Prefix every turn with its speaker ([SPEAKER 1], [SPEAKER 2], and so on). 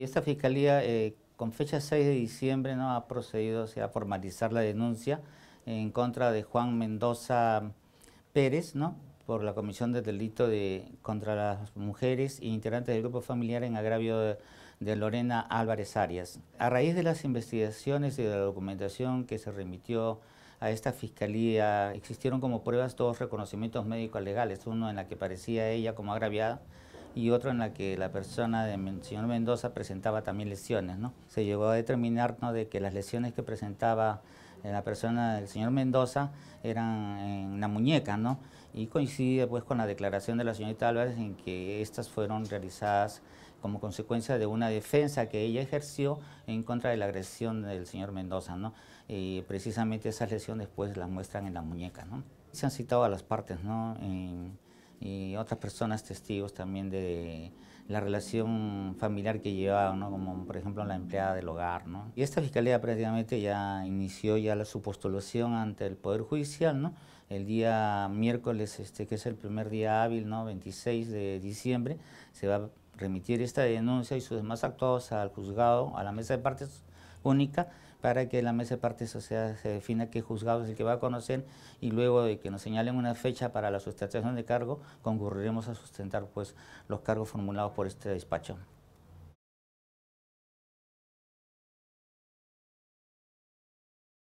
[SPEAKER 1] Esta fiscalía, eh, con fecha 6 de diciembre, ¿no? ha procedido a formalizar la denuncia en contra de Juan Mendoza Pérez, por la comisión de delito contra las mujeres e integrantes del grupo familiar en agravio de, Lorena Álvarez Arias. A raíz de las investigaciones y de la documentación que se remitió a esta fiscalía, existieron como pruebas dos reconocimientos médicos legales, uno en la que parecía ella como agraviada y otro en la que la persona del señor Mendoza presentaba también lesiones. ¿no? Se llegó a determinar ¿no? de que las lesiones que presentaba eh, la persona del señor Mendoza eran en la muñeca, ¿no? Y coincide pues con la declaración de la señorita Álvarez en que estas fueron realizadas como consecuencia de una defensa que ella ejerció en contra de la agresión del señor Mendoza, ¿no? precisamente esas lesiones pues las muestran en la muñeca, ¿no? Se han citado a las partes, ¿no? y otras personas testigos también de la relación familiar que llevaban, ¿no? como por ejemplo la empleada del hogar. ¿no? Y esta fiscalía prácticamente ya inició ya la, su postulación ante el Poder Judicial ¿no? el día miércoles, este, que es el primer día hábil, ¿no? 26 de diciembre, se va a remitir esta denuncia y sus demás actuados al juzgado, a la mesa de partes única, para que la mesa de partes se defina qué juzgado es el que va a conocer y luego de que nos señalen una fecha para la sustentación de cargo, concurriremos a sustentar pues, los cargos formulados por este despacho.